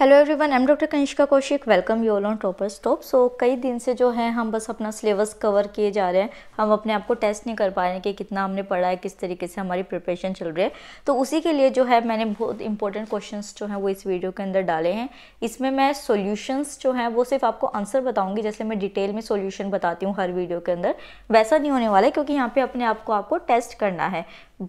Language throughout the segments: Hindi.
Hello everyone I am doctor Kanishka Kaushik welcome you all on topper stop so कई दिन से जो है हम बस अपना सिलेबस कवर किए जा रहे हैं हम अपने आप को टेस्ट नहीं कर पा रहे हैं कि कितना हमने पढ़ा है किस तरीके से हमारी प्रिपरेशन चल रही है तो उसी के लिए जो है मैंने बहुत इंपॉर्टेंट क्वेश्चन जो हैं वो इस वीडियो के अंदर डाले हैं इसमें मैं सोल्यूशंस जो हैं वो सिर्फ आपको आंसर बताऊँगी जैसे मैं डिटेल में सोल्यूशन बताती हूँ हर वीडियो के अंदर वैसा नहीं होने वाला है क्योंकि यहाँ पर अपने आप को आपको टेस्ट करना है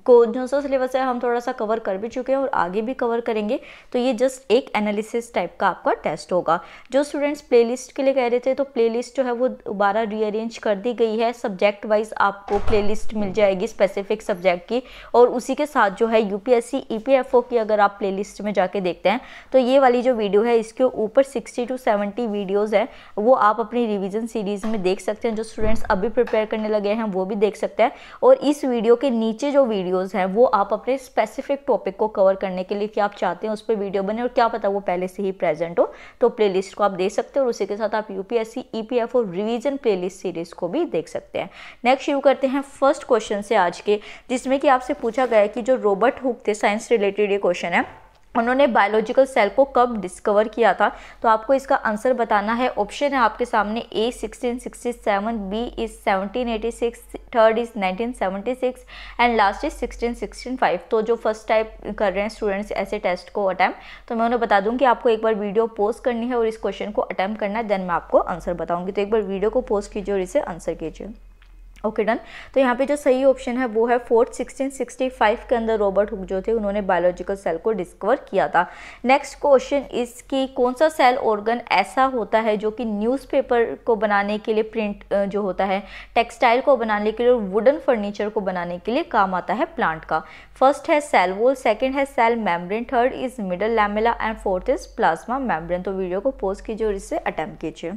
को जो सो सिलेबस है हम थोड़ा सा कवर कर भी चुके हैं और आगे भी कवर करेंगे तो ये जस्ट एक एनालिसिस टाइप का आपका टेस्ट होगा जो स्टूडेंट्स प्लेलिस्ट के लिए कह रहे थे तो प्लेलिस्ट जो है वो दोबारा रीअरेंज कर दी गई है सब्जेक्ट वाइज आपको प्लेलिस्ट मिल जाएगी स्पेसिफिक सब्जेक्ट की और उसी के साथ जो है यूपीएससी पी की अगर आप प्ले में जाके देखते हैं तो ये वाली जो वीडियो है इसके ऊपर सिक्सटी टू सेवेंटी वीडियोज़ हैं वो आप अपनी रिविज़न सीरीज़ में देख सकते हैं जो स्टूडेंट्स अभी प्रिपेयर करने लगे हैं वो भी देख सकते हैं और इस वीडियो के नीचे जो वीडियो वीडियोज़ हैं वो आप अपने स्पेसिफिक टॉपिक को कवर करने के लिए कि आप चाहते हैं उस पर वीडियो बने और क्या पता वो पहले से ही प्रेजेंट हो तो प्ले को आप देख सकते हो और उसी के साथ आप यूपीएससी पी e और रिवीजन प्लेलिस्ट सीरीज को भी देख सकते हैं नेक्स्ट शुरू करते हैं फर्स्ट क्वेश्चन से आज के जिसमें कि आपसे पूछा गया है कि जो रोबर्ट हुक थे साइंस रिलेटेड ये क्वेश्चन है उन्होंने बायोलॉजिकल सेल को कब डिस्कवर किया था तो आपको इसका आंसर बताना है ऑप्शन है आपके सामने A 1667 B is 1786 third is 1976 and last is 1665। तो जो फर्स्ट टाइप कर रहे हैं स्टूडेंट्स ऐसे टेस्ट को अटैम्प तो मैं उन्हें बता दूं कि आपको एक बार वीडियो पोस्ट करनी है और इस क्वेश्चन को अटैम्प्ट करना है देन मैं आपको आंसर बताऊँगी तो एक बार वीडियो को पोस्ट कीजिए और इसे आंसर कीजिए ओके डन तो यहाँ पे जो सही ऑप्शन है वो है फोर्थ 1665 के अंदर रॉबर्ट हुक जो थे उन्होंने बायोलॉजिकल सेल को डिस्कवर किया था नेक्स्ट क्वेश्चन इस कि कौन सा सेल ऑर्गन ऐसा होता है जो कि न्यूज़पेपर को बनाने के लिए प्रिंट जो होता है टेक्सटाइल को बनाने के लिए वुडन फर्नीचर को बनाने के लिए काम आता है प्लांट का फर्स्ट है सेल वोल सेकेंड है cell membrane third is middle lamella and fourth is plasma membrane तो वीडियो को पोस्ट कीजिए और इससे अटैम्प्ट कीजिए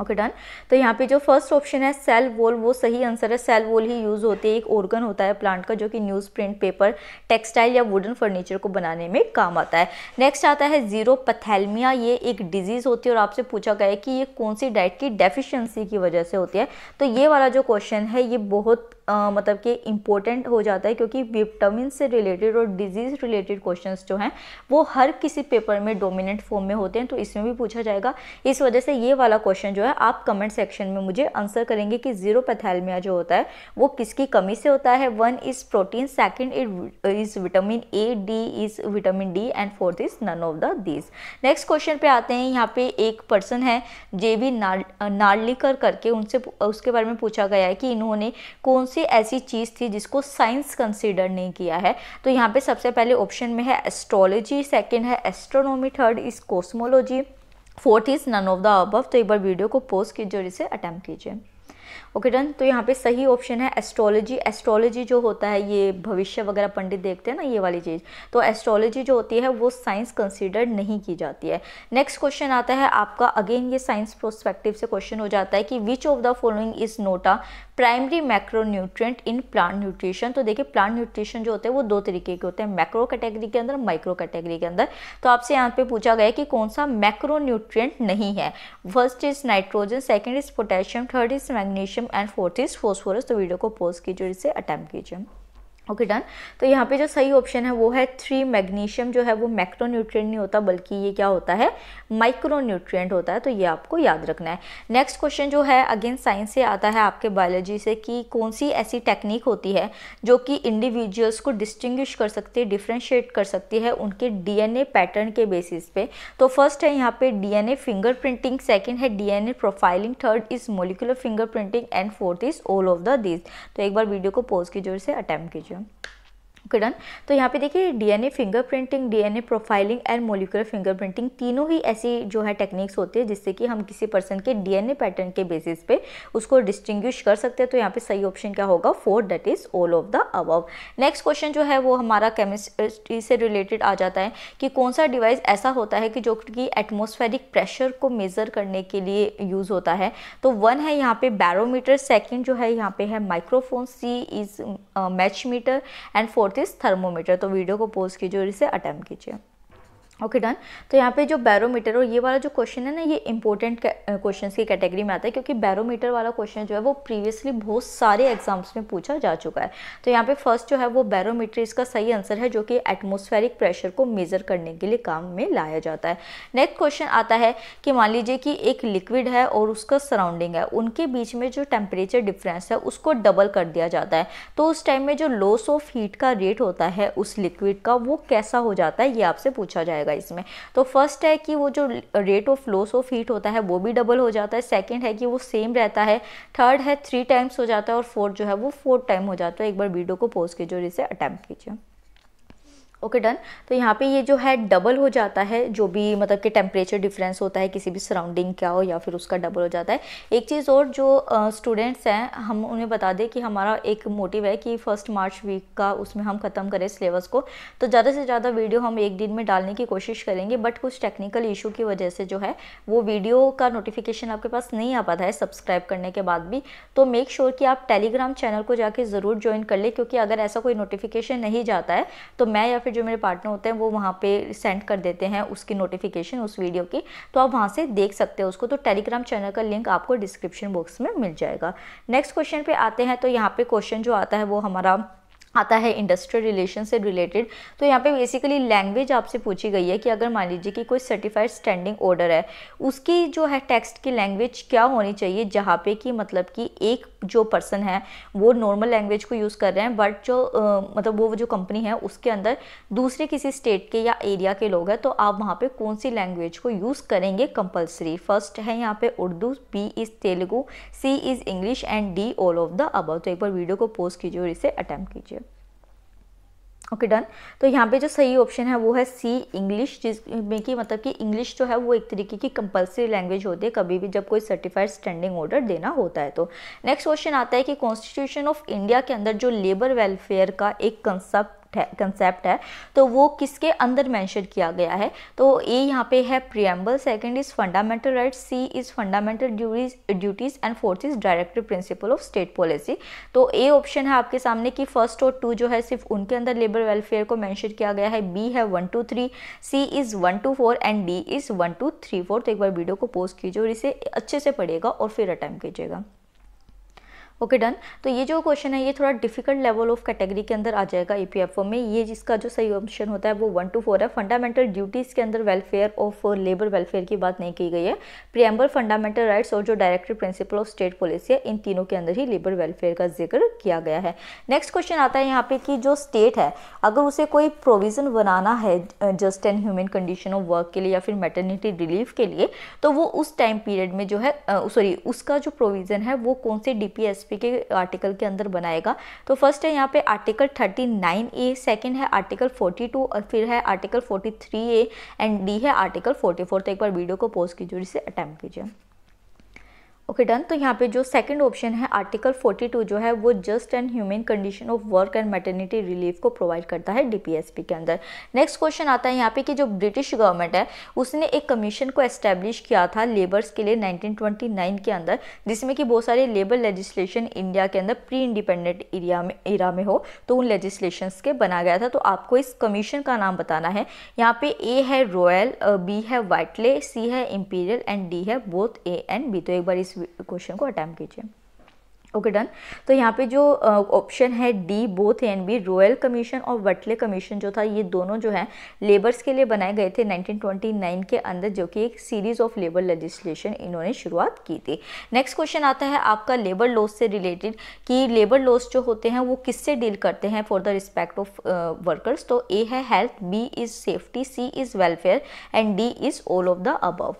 ओके डन तो यहाँ पे जो फर्स्ट ऑप्शन है सेल वोल वो सही आंसर है सेल वोल ही यूज़ होते हैं एक ऑर्गन होता है प्लांट का जो कि न्यूज़ प्रिंट पेपर टेक्सटाइल या वुडन फर्नीचर को बनाने में काम आता है नेक्स्ट आता है जीरो पथेलमिया ये एक डिजीज़ होती है और आपसे पूछा गया है कि ये कौन सी डाइट की डेफिशिएंसी की वजह से होती है तो ये वाला जो क्वेश्चन है ये बहुत आ, मतलब कि इम्पोर्टेंट हो जाता है क्योंकि विटामिन से रिलेटेड और डिजीज़ रिलेटेड क्वेश्चंस जो हैं वो हर किसी पेपर में डोमिनेंट फॉर्म में होते हैं तो इसमें भी पूछा जाएगा इस वजह से ये वाला क्वेश्चन जो है आप कमेंट सेक्शन में मुझे आंसर करेंगे कि जीरो पैथैलमिया जो होता है वो किसकी कमी से होता है one is protein second it is vitamin A D is vitamin D and fourth is none of the these next question पे आते हैं यहाँ पे एक पर्सन है जे वी नार्लिकर करके उनसे उसके बारे में पूछा गया है कि इन्होंने कौन सी ऐसी चीज़ थी जिसको साइंस कंसिडर नहीं किया है तो यहाँ पे सबसे पहले ऑप्शन में है एस्ट्रोलॉजी सेकंड है astronomy third is cosmology fourth is none of the above तो एक बार वीडियो को पोज कीजिए इसे अटैम्प कीजिए ओके डन तो यहाँ पे सही ऑप्शन है एस्ट्रोलॉजी एस्ट्रोलॉजी जो होता है ये भविष्य वगैरह पंडित देखते हैं ना ये वाली चीज़ तो एस्ट्रोलॉजी जो होती है वो साइंस कंसीडर नहीं की जाती है नेक्स्ट क्वेश्चन आता है आपका अगेन ये साइंस प्रोस्पेक्टिव से क्वेश्चन हो जाता है कि which of the following is not a primary macro nutrient in plant nutrition तो देखिए प्लांट न्यूट्रिशन जो होते हैं वो दो तरीके के होते हैं मैक्रो कैटेगरी के अंदर माइक्रो कैटेगरी के अंदर तो आपसे यहाँ पे पूछा गया कि कौन सा मैक्रो न्यूट्रिएंट नहीं है first is nitrogen second is potassium third is magnesium and fourth is phosphorus तो वीडियो को पोज कीजिए इसे अटैम्प्ट कीजिए ओके डन तो यहाँ पे जो सही ऑप्शन है वो है थ्री मैग्नीशियम जो है वो मैक्रो न्यूट्रियट नहीं होता बल्कि ये क्या होता है माइक्रो न्यूट्रियट होता है तो ये आपको याद रखना है नेक्स्ट क्वेश्चन जो है अगेन साइंस से आता है आपके बायोलॉजी से कि कौन सी ऐसी टेक्निक होती है जो कि इंडिविजुअल्स को डिस्टिंग्विश कर सकती है डिफ्रेंशिएट कर सकती है उनके डी पैटर्न के बेसिस पे तो फर्स्ट है यहाँ पे डी फिंगर प्रिंटिंग सेकेंड है D profiling third is molecular finger printing and fourth is all of the this तो एक बार वीडियो को पॉज कीजिए और से अटैम्प्ट कीजिए Patreon. ओके डन तो यहाँ पे देखिए DNA fingerprinting DNA profiling and molecular fingerprinting तीनों ही ऐसी जो है टेक्निक्स होती है जिससे कि हम किसी पर्सन के डीएनए पैटर्न के बेसिस पे उसको डिस्टिंग्विश कर सकते हैं तो यहाँ पे सही ऑप्शन क्या होगा four that is all of the above next question जो है वो हमारा केमिस्ट्री से रिलेटेड आ जाता है कि कौन सा डिवाइस ऐसा होता है कि जो कि एटमोस्फेरिक प्रेशर को मेज़र करने के लिए यूज़ होता है तो वन है यहाँ पे बैरोमीटर सेकेंड जो है यहाँ पे है microphone C is mach meter and fourth fourth is thermometer तो वीडियो को पोस्ट कीजिए और इसे अटैम्प्ट कीजिए ओके डन तो यहाँ पे जो बैरोमीटर और ये वाला जो क्वेश्चन है ना ये इंपॉर्टेंट क्वेश्चन की कैटेगरी में आता है क्योंकि बैरोमीटर वाला क्वेश्चन जो है वो प्रीवियसली बहुत सारे एग्जाम्स में पूछा जा चुका है तो यहाँ पे फर्स्ट जो है वो बैरोमीटर इसका सही आंसर है जो कि एटमोस्फेरिक प्रेशर को मेजर करने के लिए काम में लाया जाता है नेक्स्ट क्वेश्चन आता है कि मान लीजिए कि एक लिक्विड है और उसका सराउंडिंग है उनके बीच में जो टेम्परेचर डिफरेंस है उसको डबल कर दिया जाता है तो उस टाइम में जो लॉस ऑफ हीट का रेट होता है उस लिक्विड का वो कैसा हो जाता है ये आपसे पूछा जाएगा जाएगा इसमें तो फर्स्ट है कि वो जो rate of loss of heat होता है वो भी डबल हो जाता है सेकेंड है कि वो सेम रहता है थर्ड है थ्री टाइम्स हो जाता है और फोर्थ जो है वो फोर्थ टाइम हो जाता है एक बार वीडियो को पोस्ट कीजिए और इसे अटैम्प्ट कीजिए ओके डन तो यहाँ पे ये जो है डबल हो जाता है जो भी मतलब कि टेम्परेचर डिफरेंस होता है किसी भी सराउंडिंग का हो या फिर उसका डबल हो जाता है एक चीज़ और जो स्टूडेंट्स हैं हम उन्हें बता दें कि हमारा एक मोटिव है कि फर्स्ट मार्च वीक का उसमें हम ख़त्म करें सिलेबस को तो ज़्यादा से ज़्यादा वीडियो हम एक दिन में डालने की कोशिश करेंगे बट कुछ टेक्निकल इशू की वजह से जो है वो वीडियो का नोटिफिकेशन आपके पास नहीं आ पाता है सब्सक्राइब करने के बाद भी तो मेक श्योर sure कि आप टेलीग्राम चैनल को जाके ज़रूर ज्वाइन कर लें क्योंकि अगर ऐसा कोई नोटिफिकेशन नहीं जाता है तो मैं या फिर जो मेरे पार्टनर होते हैं वो वहाँ पे सेंड कर देते हैं उसकी नोटिफिकेशन उस वीडियो की तो आप वहाँ से देख सकते हो उसको तो टेलीग्राम चैनल का लिंक आपको डिस्क्रिप्शन बॉक्स में मिल जाएगा नेक्स्ट क्वेश्चन पे आते हैं तो यहाँ पे क्वेश्चन जो आता है वो हमारा आता है इंडस्ट्रियल रिलेशन से रिलेटेड तो यहाँ पे बेसिकली लैंग्वेज आपसे पूछी गई है कि अगर मान लीजिए कि कोई सर्टिफाइड स्टैंडिंग ऑर्डर है उसकी जो है टेक्स्ट की लैंग्वेज क्या होनी चाहिए जहाँ पे कि मतलब कि एक जो पर्सन है वो नॉर्मल लैंग्वेज को यूज़ कर रहे हैं बट जो आ, मतलब वो जो कंपनी है उसके अंदर दूसरे किसी स्टेट के या एरिया के लोग हैं तो आप वहाँ पर कौन सी लैंग्वेज को यूज़ करेंगे कंपल्सरी फर्स्ट है यहाँ पर Urdu B is Telugu C is English and D all of the above तो एक बार वीडियो को पोस्ट कीजिए और इसे अटैम्प्ट कीजिए ओके okay, डन तो यहाँ पे जो सही ऑप्शन है वो है सी इंग्लिश जिसमें कि मतलब कि इंग्लिश जो है वो एक तरीके की कंपलसरी लैंग्वेज होती है कभी भी जब कोई सर्टिफाइड स्टैंडिंग ऑर्डर देना होता है तो नेक्स्ट क्वेश्चन आता है कि कॉन्स्टिट्यूशन ऑफ इंडिया के अंदर जो लेबर वेलफेयर का एक कंसेप्ट कंसेप्ट है तो वो किसके अंदर मैंशन किया गया है तो ए यहाँ पे है preamble second is fundamental right C is fundamental duties duties and fourth is directive principle of state policy तो ए ऑप्शन है आपके सामने कि फर्स्ट और टू जो है सिर्फ उनके अंदर लेबर वेलफेयर को मैंशन किया गया है बी है one two three C is one two four and D is one two three four तो एक बार वीडियो को पोस्ट कीजिए और इसे अच्छे से पढ़िएगा और फिर अटैम्प कीजिएगा ओके डन तो ये जो क्वेश्चन है ये थोड़ा डिफिकल्ट लेवल ऑफ कैटेगरी के अंदर आ जाएगा ई में ये जिसका जो सही ऑप्शन होता है वो वन टू फोर है फंडामेंटल ड्यूटीज़ के अंदर वेलफेयर ऑफ लेबर वेलफेयर की बात नहीं की गई है प्रियम्बल फंडामेंटल राइट्स और जो directive principle of state policy है इन तीनों के अंदर ही लेबर वेलफेयर का जिक्र किया गया है नेक्स्ट क्वेश्चन आता है यहाँ पे कि जो स्टेट है अगर उसे कोई प्रोविज़न बनाना है just and human condition of work के लिए या फिर मेटर्निटी रिलीफ के लिए तो वो उस टाइम पीरियड में जो है सॉरी उसका जो प्रोविज़न है वो कौन से डी एसपी के आर्टिकल के अंदर बनाएगा तो फर्स्ट है यहाँ पे आर्टिकल 39 ए सेकेंड है आर्टिकल 42 और फिर है आर्टिकल 43 ए एंड डी है आर्टिकल 44 तो एक बार वीडियो को पोस्ट कीजिए इसे अटैम्प्ट कीजिए ओके डन तो यहाँ पे जो सेकंड ऑप्शन है आर्टिकल 42 जो है वो just and human condition of work and maternity relief को प्रोवाइड करता है डीपीएसपी के अंदर नेक्स्ट क्वेश्चन आता है यहाँ पे कि जो ब्रिटिश गवर्नमेंट है उसने एक कमीशन को एस्टेब्लिश किया था लेबर्स के लिए 1929 के अंदर जिसमें कि बहुत सारे लेबर लेजिस्लेशन इंडिया के अंदर प्री इंडिपेंडेंट एरिया में एरा में हो तो उन लेजिस्लेशन के बना गया था तो आपको इस कमीशन का नाम बताना है यहाँ पे ए है रॉयल बी है वाइटले सी है इम्पीरियल एंड डी है बोथ ए एंड बी तो एक बार इस क्वेश्चन को अटैम्प्ट कीजिए ओके डन तो यहाँ पे जो ऑप्शन uh, है D both and B royal commission और वटले कमीशन जो था ये दोनों जो है लेबर्स के लिए बनाए गए थे 1929 के अंदर जो कि एक सीरीज ऑफ लेबर लेजिस्लेशन इन्होंने शुरुआत की थी नेक्स्ट क्वेश्चन आता है आपका लेबर लॉस से रिलेटेड कि लेबर लॉस जो होते हैं वो किससे डील करते हैं for the respect of workers तो ए है health B is safety C is welfare and D is all of the above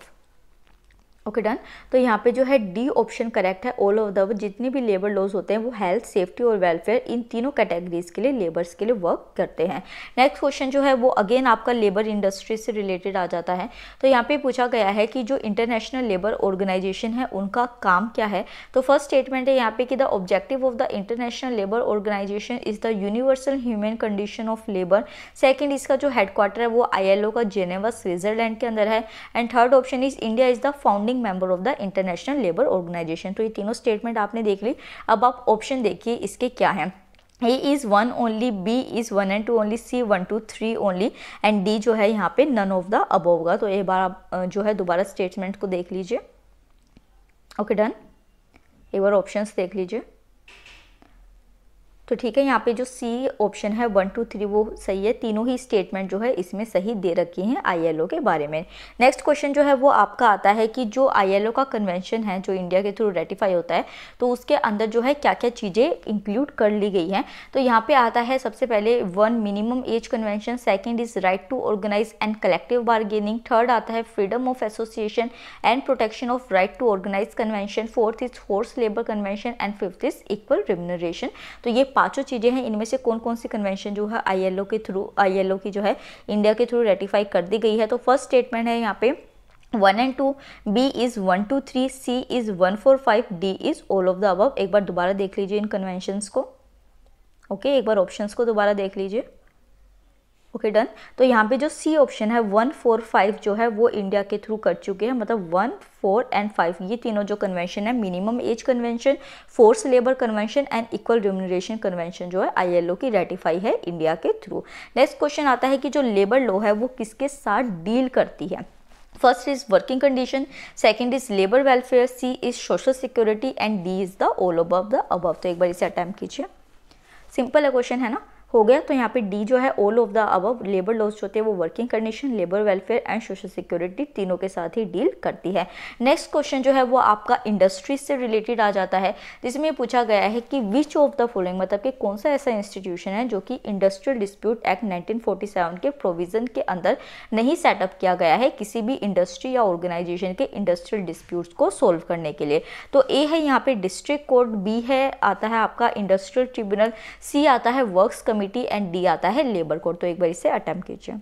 okay done तो यहाँ पे जो है डी ऑप्शन करेक्ट है ऑल ओवर द जितने भी लेबर लॉज होते हैं वो हेल्थ सेफ्टी और वेलफेयर इन तीनों कैटेगरीज के लिए लेबर्स के लिए वर्क करते हैं नेक्स्ट क्वेश्चन जो है वो अगेन आपका लेबर इंडस्ट्री से रिलेटेड आ जाता है तो यहाँ पे पूछा गया है कि जो इंटरनेशनल लेबर ऑर्गेनाइजेशन है उनका काम क्या है तो फर्स्ट स्टेटमेंट है यहाँ पे कि the objective of the international labour organisation is the universal human condition of labour second इसका जो हेडक्वार्टर है वो आई का जेनेवा स्विट्जरलैंड के अंदर है and third option is India is the founding founding member of the international labour organisation तो ये तीनों स्टेटमेंट आपने देख ली अब आप ऑप्शन देखिए इसके क्या हैं A is one only B is one and two only C one two three only and D जो है यहाँ पे नन ऑफ द अब होगा तो एक बार आप जो है दोबारा स्टेटमेंट को देख लीजिए ओके डन एक बार ऑप्शंस देख लीजिए तो ठीक है यहाँ पे जो सी ऑप्शन है वन टू थ्री वो सही है तीनों ही स्टेटमेंट जो है इसमें सही दे रखी हैं आईएलओ के बारे में नेक्स्ट क्वेश्चन जो है वो आपका आता है कि जो आईएलओ का कन्वेंशन है जो इंडिया के थ्रू रेटिफाई होता है तो उसके अंदर जो है क्या क्या चीज़ें इंक्लूड कर ली गई हैं तो यहाँ पर आता है सबसे पहले one minimum age convention second is right to organise and collective bargaining third आता है freedom of association and protection of right to organise convention fourth is force labour convention and fifth is equal remuneration तो ये पांचों चीज़ें हैं इनमें से कौन कौन सी कन्वेंशन जो है आईएलओ के थ्रू आईएलओ की जो है इंडिया के थ्रू रेटिफाई कर दी गई है तो फर्स्ट स्टेटमेंट है यहाँ पे one and two B is one two three C is one four five D is all of the above एक बार दोबारा देख लीजिए इन कन्वेंशंस को ओके okay, एक बार ऑप्शंस को दोबारा देख लीजिए ओके डन तो यहाँ पे जो सी ऑप्शन है वन फोर फाइव जो है वो इंडिया के थ्रू कर चुके हैं मतलब वन फोर एंड फाइव ये तीनों जो कन्वेंशन है minimum age convention force labour convention and equal remuneration convention जो है आईएलओ की रेटिफाई है इंडिया के थ्रू नेक्स्ट क्वेश्चन आता है कि जो लेबर लॉ है वो किसके साथ डील करती है first is working condition second is labour welfare C is social security and D is the all of the above तो एक बार इसे अटैम्प्ट कीजिए सिंपल है क्वेश्चन है ना हो गया तो यहाँ पे डी जो है all of the above labour laws जो होते हैं वो working condition labour welfare and social security तीनों के साथ ही डील करती है नेक्स्ट क्वेश्चन जो है वो आपका इंडस्ट्रीज से रिलेटेड आ जाता है जिसमें पूछा गया है कि विच ऑफ द फॉलोइंग मतलब कि कौन सा ऐसा इंस्टीट्यूशन है जो कि इंडस्ट्रियल डिस्प्यूट एक्ट नाइनटीन के प्रोविज़न के अंदर नहीं सेटअप किया गया है किसी भी इंडस्ट्री या ऑर्गेनाइजेशन के इंडस्ट्रियल डिस्प्यूट को सोल्व करने के लिए तो ए है यहाँ पे डिस्ट्रिक्ट कोर्ट बी है आता है आपका इंडस्ट्रियल ट्रिब्यूनल सी आता है work committee committee and D आता है लेबर कोड तो एक बार इसे अटैम्प कीजिए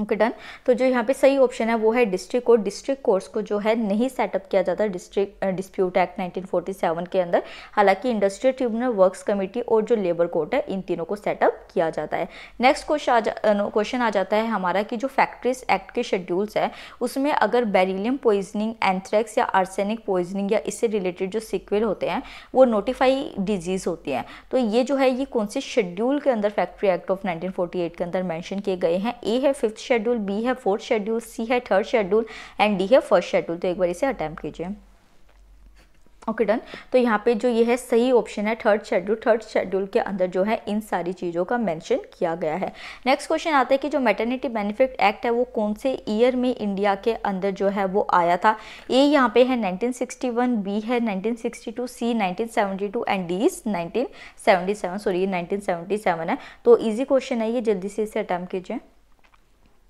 ओके डन तो जो यहाँ पे सही ऑप्शन है वो है डिस्ट्रिक्ट कोर्ट डिस्ट्रिक्ट कोर्ट्स को जो है नहीं सेटअप किया जाता डिस्ट्रिक्ट डिस्प्यूट एक्ट 1947 के अंदर हालांकि इंडस्ट्रियल ट्रिब्यूनल वर्क्स कमेटी और जो लेबर कोर्ट है इन तीनों को सेटअप किया जाता है नेक्स्ट क्वेश्चन क्वेश्चन आ जाता है हमारा कि जो फैक्ट्रीज एक्ट के शेड्यूल्स है उसमें अगर बेरिलियम पॉइजनिंग एंथ्रेक्स या आर्सेनिक पॉइजनिंग या इससे रिलेटेड जो सिक्वेल होते हैं वो नोटिफाई डिजीज़ होती है तो ये जो है ये कौन से शेड्यूल के अंदर फैक्ट्री एक्ट ऑफ नाइनटीन के अंदर मैंशन किए गए हैं ए है फिफ्थ शेड्यूल बी है फोर्थ शेड्यूल सी है थर्ड शेड्यूल एंड डी है फर्स्ट शेड्यूल तो एक बार इसे अटैम्प्ट कीजिए ओके डन तो यहाँ पे जो ये है सही ऑप्शन है थर्ड शेड्यूल थर्ड शेड्यूल के अंदर जो है इन सारी चीज़ों का मेंशन किया गया है नेक्स्ट क्वेश्चन आता है कि जो मैटर्निटी बेनिफिट एक्ट है वो कौन से ईयर में इंडिया के अंदर जो है वो आया था ए यहाँ पे है 1961 बी है 1962 C 1972 and D is nineteen sorry ये 1977 है तो ईजी क्वेश्चन है ये जल्दी से इसे अटैम्प्ट कीजिए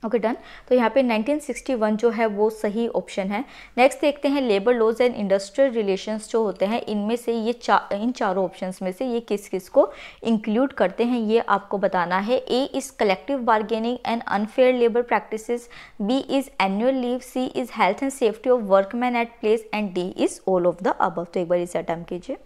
ओके डन तो यहाँ पे 1961 जो है वो सही ऑप्शन है नेक्स्ट देखते हैं labour laws and industrial relations जो होते हैं इनमें से ये चा, इन चारों ऑप्शंस में से ये किस किस को इंक्लूड करते हैं ये आपको बताना है A is collective bargaining and unfair labour practices B is annual leave C is health and safety of workman at place and D is all of the above तो एक बार इसे अटैम्प कीजिए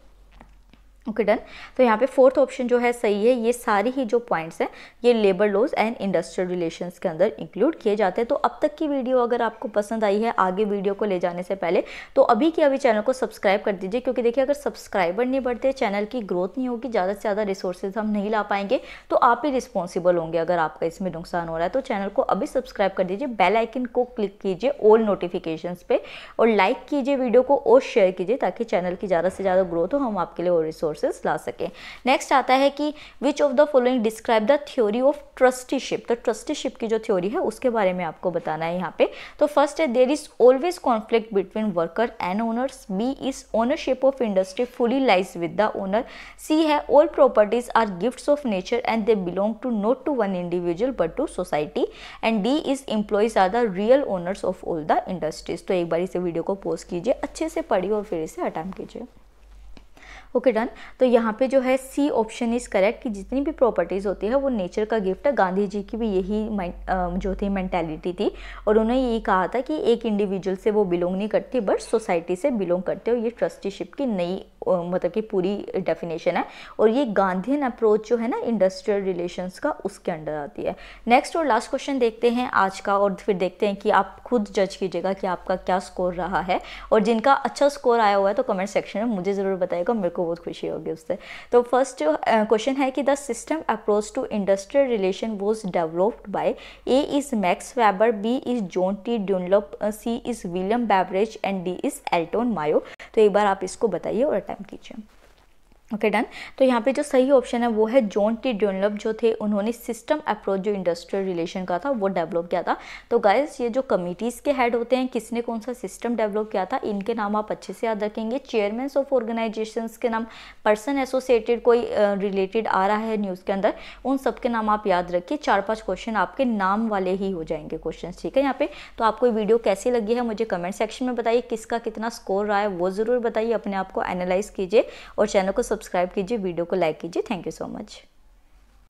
ओके डन तो यहाँ पे फोर्थ ऑप्शन जो है सही है ये सारी ही जो पॉइंट्स हैं ये labour laws and industrial relations के अंदर इंक्लूड किए जाते हैं तो अब तक की वीडियो अगर आपको पसंद आई है आगे वीडियो को ले जाने से पहले तो अभी के अभी चैनल को सब्सक्राइब कर दीजिए क्योंकि देखिए अगर सब्सक्राइबर नहीं बढ़ते चैनल की ग्रोथ नहीं होगी ज़्यादा से ज़्यादा रिसोर्सेज हम नहीं ला पाएंगे तो आप ही रिस्पॉन्सिबल होंगे अगर आपका इसमें नुकसान हो रहा है तो चैनल को अभी सब्सक्राइब कर दीजिए बेल आइकन को क्लिक कीजिए ऑल नोटिफिकेशन पर और लाइक कीजिए वीडियो को और शेयर कीजिए ताकि चैनल की ज़्यादा से ज़्यादा ग्रोथ हो हम आपके लिए और रिसोर्स रिसोर्सेज ला सके नेक्स्ट आता है कि which of the following describe the theory of trusteeship तो ट्रस्टीशिप की जो थ्योरी है उसके बारे में आपको बताना है यहाँ पे तो फर्स्ट है there is always conflict between worker and owners B is ownership of industry fully lies with the owner C है all properties are gifts of nature and they belong to not to one individual but to society and D is employees are the real owners of all the industries तो एक बार इसे वीडियो को पोस्ट कीजिए अच्छे से पढ़िए और फिर इसे अटैम्प कीजिए ओके डन तो यहाँ पे जो है सी ऑप्शन इज़ करेक्ट कि जितनी भी प्रॉपर्टीज़ होती है वो नेचर का गिफ्ट है गांधी जी की भी यही जो थी मैंटेलिटी थी और उन्होंने यही कहा था कि एक इंडिविजुअल से वो बिलोंग नहीं करती बट सोसाइटी से बिलोंग करते हो ये ट्रस्टीशिप की नई मतलब कि पूरी डेफिनेशन है और ये गांधीन अप्रोच जो है ना इंडस्ट्रियल रिलेशंस का उसके अंडर आती है नेक्स्ट और लास्ट क्वेश्चन देखते हैं आज का और फिर देखते हैं कि आप खुद जज कीजिएगा कि आपका क्या स्कोर रहा है और जिनका अच्छा स्कोर आया हुआ है तो कमेंट सेक्शन में मुझे ज़रूर बताएगा मेरे को बहुत खुशी होगी उससे तो फर्स्ट क्वेश्चन है कि the system approach to industrial relation was developed by A is Max Weber B is John T Dunlop C is William Babbage and D is Elton Mayo तो एक बार आप इसको बताइए और अटैम्प्ट कीजिए ओके okay, डन तो यहाँ पे जो सही ऑप्शन है वो है जॉन टी डेवलप जो थे उन्होंने सिस्टम अप्रोच जो इंडस्ट्रियल रिलेशन का था वो डेवलप किया था तो गाइज ये जो कमिटीज़ के हेड होते हैं किसने कौन सा सिस्टम डेवलप किया था इनके नाम आप अच्छे से याद रखेंगे चेयरमैन ऑफ ऑर्गेनाइजेशन के नाम पर्सन एसोसिएटेड कोई रिलेटेड uh, आ रहा है न्यूज़ के अंदर उन सब के नाम आप याद रखिए चार पाँच क्वेश्चन आपके नाम वाले ही हो जाएंगे क्वेश्चन ठीक है यहाँ पे तो आपको वीडियो कैसी लगी है मुझे कमेंट सेक्शन में बताइए किसका कितना स्कोर रहा है वो ज़रूर बताइए अपने आप को एनालाइज कीजिए और चैनल को सब सब्सक्राइब कीजिए वीडियो को लाइक कीजिए थैंक यू सो मच